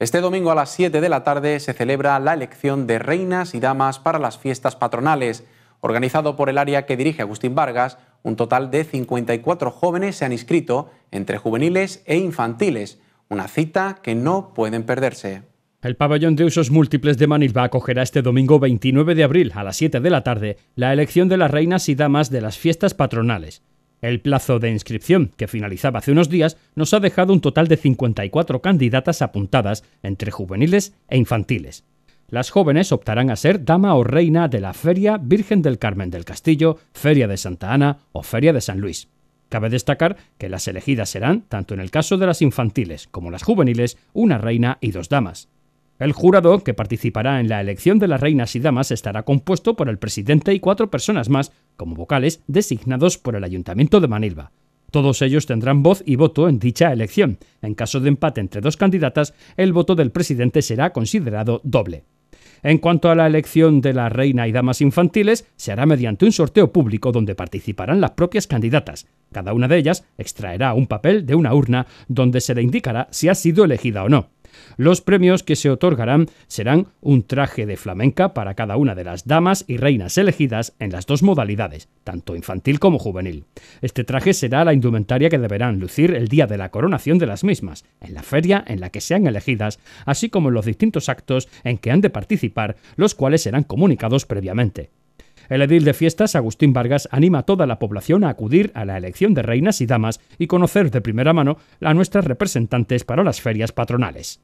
Este domingo a las 7 de la tarde se celebra la elección de reinas y damas para las fiestas patronales, organizado por el área que dirige Agustín Vargas. Un total de 54 jóvenes se han inscrito entre juveniles e infantiles, una cita que no pueden perderse. El pabellón de usos múltiples de Manilva acogerá este domingo 29 de abril a las 7 de la tarde la elección de las reinas y damas de las fiestas patronales. El plazo de inscripción, que finalizaba hace unos días, nos ha dejado un total de 54 candidatas apuntadas entre juveniles e infantiles. Las jóvenes optarán a ser dama o reina de la Feria Virgen del Carmen del Castillo, Feria de Santa Ana o Feria de San Luis. Cabe destacar que las elegidas serán, tanto en el caso de las infantiles como las juveniles, una reina y dos damas. El jurado, que participará en la elección de las reinas y damas, estará compuesto por el presidente y cuatro personas más, como vocales, designados por el Ayuntamiento de Manilva. Todos ellos tendrán voz y voto en dicha elección. En caso de empate entre dos candidatas, el voto del presidente será considerado doble. En cuanto a la elección de la reina y damas infantiles, se hará mediante un sorteo público donde participarán las propias candidatas. Cada una de ellas extraerá un papel de una urna donde se le indicará si ha sido elegida o no. Los premios que se otorgarán serán un traje de flamenca para cada una de las damas y reinas elegidas en las dos modalidades, tanto infantil como juvenil. Este traje será la indumentaria que deberán lucir el día de la coronación de las mismas, en la feria en la que sean elegidas, así como en los distintos actos en que han de participar, los cuales serán comunicados previamente. El edil de fiestas, Agustín Vargas, anima a toda la población a acudir a la elección de reinas y damas y conocer de primera mano a nuestras representantes para las ferias patronales.